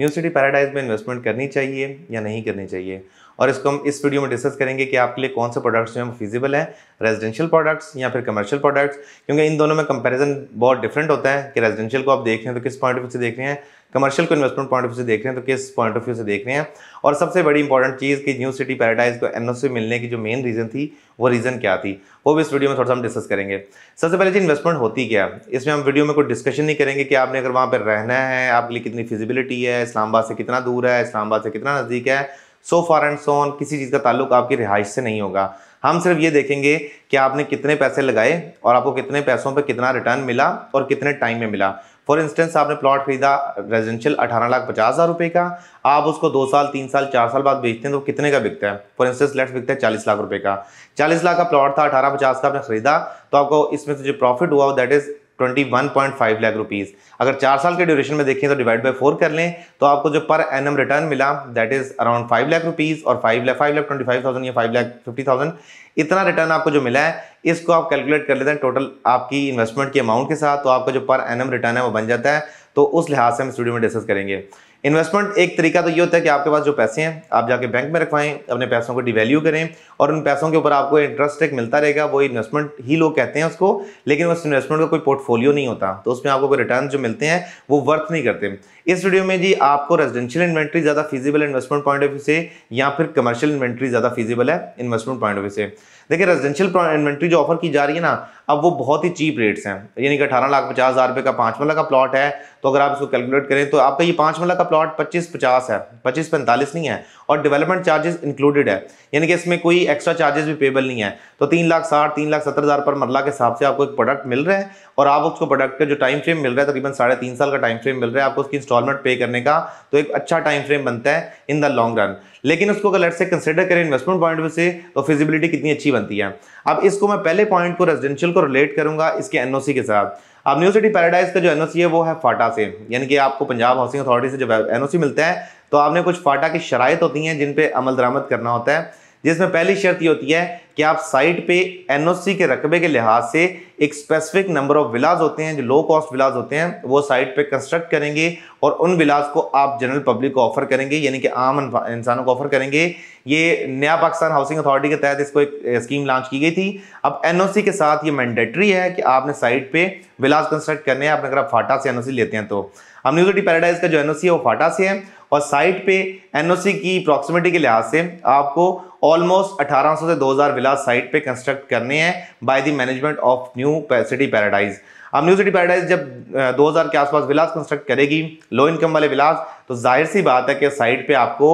new city paradise में investment करनी चाहिए या नहीं करनी चाहिए और इसको हम इस वीडियो में डिस्कस करेंगे कि आपके लिए कौन से प्रोडक्ट्स जो हैं फिजिबल हैं रेजिडेंशियल प्रोडक्ट्स या फिर कमर्शियल प्रोडक्ट्स क्योंकि इन दोनों में कंपैरिजन बहुत डिफरेंट होता है कि रेजिडेंशियल को आप देख रहे हैं तो किस पॉइंट ऑफ व्यू से देख रहे हैं कमर्शियल को इन्वेस्टमेंट पॉइंट ऑफ व्यू से देख रहे हैं तो किस पॉइंट ऑफ व्यू से देख रहे हैं और सबसे बड़ी इंपॉर्टेंट चीज़ कि न्यू सिटी पैराडाइज को एन मिलने की जो मेन रीज़न थी वो रीज़न क्या थी वो भी इस वीडियो में थोड़ा सा हम डिस्कस करेंगे सबसे पहले जी इन्वेस्टमेंट होती क्या है इसमें हम वीडियो में कोई डिस्कशन नहीं करेंगे कि आपने अगर वहाँ पर रहना है आपके लिए कितनी फिजिबिलिटी है इस्लामाबाद से कितना दूर है इस्लामाबाद से कितना नज़दीक है सो फार एंड सो ऑन किसी चीज़ का ताल्लुक आपकी रिहाइश से नहीं होगा हम सिर्फ ये देखेंगे कि आपने कितने पैसे लगाए और आपको कितने पैसों पर कितना रिटर्न मिला और कितने टाइम में मिला फॉर इंस्टेंस आपने प्लॉट खरीदा रेजिडेंशियल अठारह लाख पचास हज़ार रुपये का आप उसको दो साल तीन साल चार साल बाद बेचते हैं तो कितने का बिकता है फॉर इंस्टेंस लेट्स बिकता है चालीस लाख रुपये का चालीस लाख का प्लॉट था अठारह पचास का आपने खरीदा तो आपको इसमें से जो प्रॉफिट हुआ that is twenty one point five lakh rupees अगर चार साल के ड्यूरेशन में देखें तो डिवाइड बाई फोर कर लें तो आपको जो पर एनम रिटर्न मिला that is around five lakh rupees और five lakh five lakh twenty five thousand या फाइव लाख फिफ्टी थाउजेंड इतना रिटर्न आपको जो मिला है इसको आप कैलकुलेट कर लेते हैं टोटल आपकी इन्वेस्टमेंट के अमाउंट के साथ तो आपका जो पर एन रिटर्न है वो बन जाता है तो उस लिहाज से हम स्टूडियो में डिस्कस करेंगे इन्वेस्टमेंट एक तरीका तो ये होता है कि आपके पास जो पैसे हैं आप जाके बैंक में रखवाएं अपने पैसों को डिवेल्यू करें और उन पैसों के ऊपर आपको इंटरेस्ट एक मिलता रहेगा वो इन्वेस्टमेंट ही लोग कहते हैं उसको लेकिन उस इन्वेस्टमेंट का कोई पोर्टफोलियो नहीं होता तो उसमें आपको कोई रिटर्न जो मिलते हैं वो वर्थ नहीं करते इस वीडियो में जी आपको रेजिडेंशियल इन्वेंट्री ज़्यादा feasible investment point of view से या फिर कमर्शियल इन्वेंट्री ज़्यादा फिजिबल है इन्वेस्टमेंट पॉइंट ऑफ व्यू से देखिए रेजिडेंशियल इन्वेंट्री जो ऑफर की जा रही है ना अब वो बहुत ही चीप रेट्स हैं यानी कि अठारह लाख पचास हज़ार रुपये का पाँच मल्ला का प्लॉट है तो अगर आप इसको कैलकुलेट करें तो आपका ये पाँच मल्ला का प्लॉट पच्चीस पचास है पच्चीस पैंतालीस नहीं है और डेवलपमेंट चार्जेस इंक्लूडेड है यानी कि इसमें कोई एक्स्ट्रा चार्जेस भी पेबल नहीं है तो तीन लाख साठ तीन लाख सत्तर हज़ार पर मरला के हिसाब से आपको एक प्रोडक्ट मिल रहा है और आप उसको प्रोडक्ट का जो टाइम फ्रेम मिल रहा है तकरीबन साढ़े तीन साल का टाइम फ्रेम मिल रहा है आपको उसकी इंस्टॉलमेंट पे करने का तो एक अच्छा टाइम फ्रेम बनता है इन द लॉन्ग रन लेकिन उसको अगर लेट से कंसिडर करें इन्वेस्टमेंट पॉइंट से तो फिजिबिलिटी कितनी अच्छी बनती है अब इसको मैं पहले पॉइंट को रेजिडेंशियल को रिलेट करूंगा इसके एन के साथ अब न्यू सिटी पैराडाइज का जो एन है वो है फाटा से यानी कि आपको पंजाब हाउसिंग अथॉरिटी से जब एन मिलता है तो आपने कुछ फाटा की शराइत होती हैं जिन पे अमल दरामद करना होता है जिसमें पहली शर्त ये होती है कि आप साइट पे एनओसी के रकबे के लिहाज से एक स्पेसिफिक नंबर ऑफ विलाज होते हैं जो लो कॉस्ट विलाज होते हैं वो साइट पे कंस्ट्रक्ट करेंगे और उन विलाज को आप जनरल पब्लिक को ऑफर करेंगे यानी कि आम इंसानों को ऑफर करेंगे ये नया पाकिस्तान हाउसिंग अथॉरिटी के तहत इसको एक स्कीम लॉन्च की गई थी अब एनओसी के साथ ये मैंडेटरी है कि आपने साइट पे विलाज कंस्ट्रक्ट करने हैं अगर आप फाटा से एनओसी लेते हैं तो हम न्यूजिटी पैराडाइज का जो एनओसी है वो फाटा से है और साइट पे एनओसी की प्रॉक्सिमिटी के लिहाज से आपको ऑलमोस्ट 1800 से 2000 विलास साइट पे कंस्ट्रक्ट करने हैं by the management of new city paradise अब न्यू सिटी पैराडाइज जब 2000 के आसपास विलास कंस्ट्रक्ट करेगी लो इनकम वाले विलास तो जाहिर सी बात है कि साइट पे आपको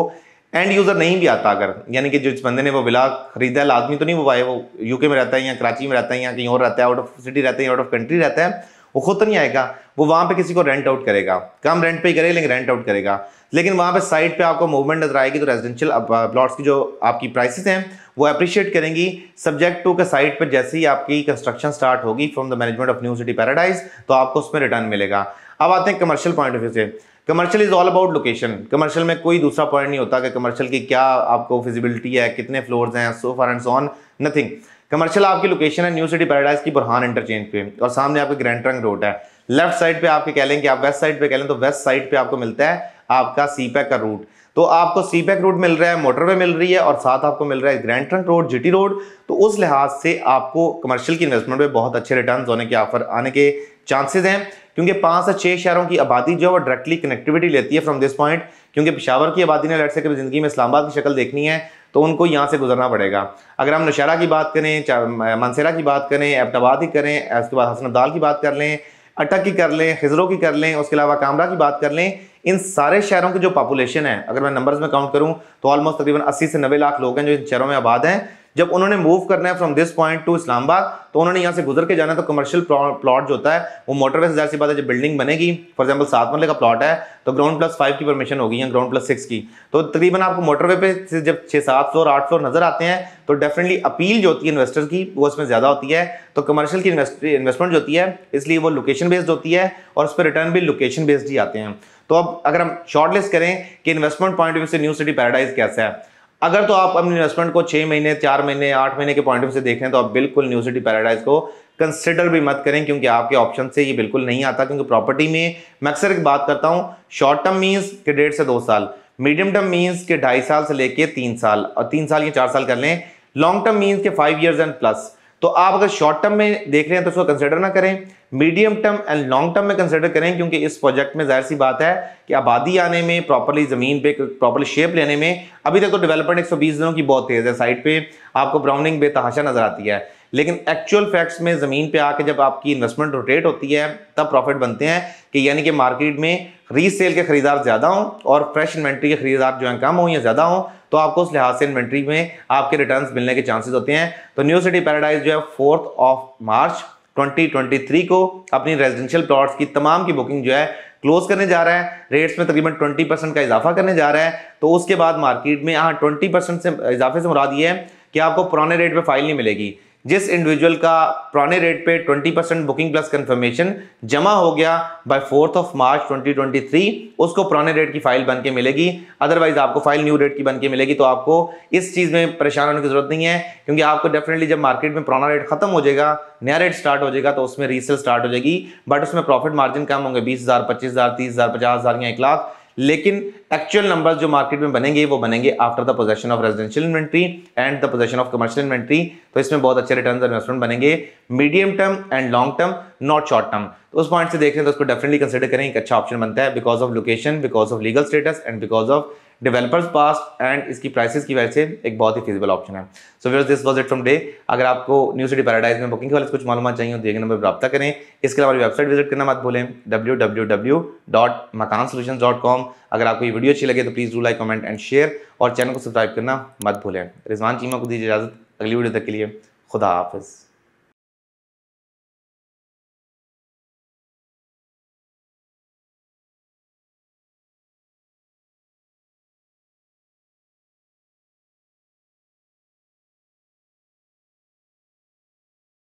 एंड यूज़र नहीं भी आता अगर यानी कि जिस बंदे ने वो विला खरीदा है लाजमी तो नहीं वो वो यूके में रहता है या कराची में रहता है या कहीं और रहता है आउट ऑफ सिटी रहता है आउट ऑफ कंट्री रहता है वो खुद तो नहीं आएगा वो वहां पे किसी को रेंट आउट करेगा कम रेंट पे ही करेगा लेकिन रेंट आउट करेगा लेकिन वहां पे साइड पे आपको मूवमेंट नजर आएगी तो रेजिडेंशियल प्लॉट्स की जो आपकी प्राइसेस हैं वो अप्रिशिएट करेंगी सब्जेक्ट टू के साइट पर जैसे ही आपकी कंस्ट्रक्शन स्टार्ट होगी from the management of new city paradise तो आपको उसमें रिटर्न मिलेगा अब आते हैं कमर्शियल पॉइंट ऑफ व्यू से commercial is all about location commercial में कोई दूसरा पॉइंट नहीं होता कि कमर्शियल की क्या आपको फिजिबिलिटी है कितने फ्लोर्स हैं so far and so on nothing commercial आपकी लोकेशन है न्यू सिटी पैराडाइज की बुरहान इंटरचेंज पे और सामने आपके ग्रैंड ट्रंक रोड है लेफ्ट साइड पे आपके कह लें कि आप वेस्ट साइड पे कह लें तो वेस्ट साइड पे आपको मिलता है आपका सी पैक का रूट तो आपको सी पैक रूट मिल रहा है मोटरवे मिल रही है और साथ आपको मिल रहा है grand trunk road GT road तो उस लिहाज से आपको कमर्शियल की इन्वेस्टमेंट पे बहुत अच्छे रिटर्न होने के ऑफर आने के चांसेज हैं क्योंकि पांच से छह शहरों की आबादी जो है वो डायरेक्टली कनेक्टिविटी लेती है फ्रॉम दिस पॉइंट क्योंकि पिशावर की आबादी ने लड़ से कभी जिंदगी में इस्लामाबाद की शक्ल देखनी है तो उनको यहाँ से गुजरना पड़ेगा अगर हम नौशहरा की बात करें मनसेरा की बात करें एबटाबाद की करें उसके बाद हसन अब्दाल की बात कर लें अटक की कर लें खजरों की कर लें उसके अलावा कामरा की बात कर लें इन सारे शहरों की जो पॉपुलेशन है अगर मैं नंबर्स में काउंट करूं तो ऑलमोस्ट तकरीबन 80 से 90 लाख लोग हैं जो इन शहरों में आबाद हैं जब उन्होंने मूव करना है from this point to Islamabad तो उन्होंने यहाँ से गुजर के जाना तो कमर्शियल प्लॉट जो होता है वो मोटरवे से सी बात है जब बिल्डिंग बनेगी फॉर एग्जाम्पल सात मरले का प्लॉट है तो ग्राउंड प्लस फाइव की परमिशन होगी या ग्राउंड प्लस सिक्स की तो तकरीबन आपको मोटरवे पे जब छः सात फ्लोर आठ फ्लोर नजर आते हैं तो डेफिनेटली अपील जो होती है इन्वेस्टर की वो उसमें ज़्यादा होती है तो कमर्शियल की इन्वेस्टमेंट जो होती है इसलिए वो लोकेशन बेस्ड होती है और उस पर रिटर्न भी लोकेशन बेस्ड ही आते हैं तो अब अगर हम शॉर्ट लिस्ट करें कि इन्वेस्टमेंट पॉइंट ऑफ व्यू से न्यू सिटी पैराडाइज कैसा है अगर तो आप अपने इन्वेस्टमेंट को छह महीने चार महीने आठ महीने के पॉइंट ऑफ से देख रहे हैं तो आप बिल्कुल न्यू सिटी पैराडाइज को कंसिडर भी मत करें क्योंकि आपके ऑप्शन से ये बिल्कुल नहीं आता क्योंकि प्रॉपर्टी में मैं अक्सर एक बात करता हूँ शॉर्ट टर्म मीन्स के डेढ़ से दो साल मीडियम टर्म मीन्स के ढाई साल से लेके तीन साल और तीन साल या चार साल कर लें लॉन्ग टर्म मीन्स के फाइव ईयर्स एंड प्लस तो आप अगर शॉर्ट टर्म में देख रहे हैं तो उसको कंसिडर ना करें medium term and long term में कंसिडर करें क्योंकि इस प्रोजेक्ट में जाहिर सी बात है कि आबादी आने में प्रॉपरली ज़मीन पे प्रॉपर शेप लेने में अभी तक तो डेवलपमेंट 120 दिनों की बहुत तेज़ है साइड पे आपको ब्राउनिंग बेतहाशा नज़र आती है लेकिन एक्चुअल फैक्ट्स में ज़मीन पे आके जब आपकी इन्वेस्टमेंट रोटेट होती है तब प्रॉफिट बनते हैं कि यानी कि मार्केट में रीसेल के खरीदार ज़्यादा हों और फ्रेश इन्वेंट्री के खरीदार जो हैं कम हों या ज़्यादा हों तो आपको उस लिहाज से इन्वेंट्री में आपके रिटर्न मिलने के चांसेस होते हैं तो न्यू सिटी पैराडाइज जो है फोर्थ ऑफ मार्च 2023 को अपनी रेजिडेंशियल प्लॉट्स की तमाम की बुकिंग जो है क्लोज करने जा रहा है रेट्स में तकरीबन 20 परसेंट का इजाफा करने जा रहा है तो उसके बाद मार्केट में यहाँ 20 परसेंट से इजाफे से मुराद ये है कि आपको पुराने रेट पे फाइल नहीं मिलेगी जिस इंडिविजुअल का पुराने रेट पे 20 परसेंट बुकिंग प्लस कंफर्मेशन जमा हो गया बाय फोर्थ ऑफ मार्च 2023 उसको पुराने रेट की फाइल बन के मिलेगी अदरवाइज आपको फाइल न्यू रेट की बन के मिलेगी तो आपको इस चीज़ में परेशान होने की जरूरत नहीं है क्योंकि आपको डेफिनेटली जब मार्केट में पुराना रेट खत्म हो जाएगा नया रेट स्टार्ट हो जाएगा तो उसमें रीसेल स्टार्ट हो जाएगी बट उसमें प्रॉफिट मार्जिन कम होंगे बीस हज़ार पच्चीस हज़ार तीस हज़ार पचास हज़ार या एक लाख लेकिन एक्चुअल नंबर्स जो मार्केट में बनेंगे वो बनेंगे after the possession of residential inventory and the possession of commercial inventory तो इसमें बहुत अच्छे रिटर्न इन्वेस्टमेंट बनेंगे medium term and long term not short term तो उस पॉइंट से देख रहे हैं तो उसको डेफिनेटली कंसिडर करें एक अच्छा ऑप्शन बनता है because of location because of legal status and because of developers पास एंड इसकी प्राइसेस की वजह से एक बहुत ही फिजिबल ऑप्शन है so viewers this was it from day अगर आपको न्यू सिटी पैराडाइज में बुकिंग के वाले कुछ मालूम चाहिए तो एक नंबर पर रब्ता करें इसके अलावा वेबसाइट विजिट करना मत भूलें W W W dot Makaan solution dot com अगर आपको ये वीडियो अच्छी लगे तो please do like comment and share और चैनल को सब्सक्राइब करना मत भूलें रिजवान चीमा को दीजिए इजाज़त अगली वीडियो तक के लिए खुदा हाफिज़